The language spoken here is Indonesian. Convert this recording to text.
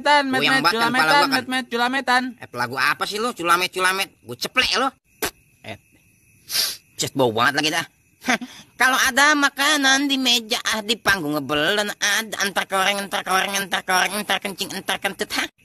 culametan, met met culametan, culametan. Eh lagu apa sih lo? Culamet culamet. Gue ceplek lo. Eh. Cet bau banget lagi dah. Kalau ada makanan di meja ah di panggung ngebelen ada antar koreng entar koreng entar koreng entar kencing entar kentut ha.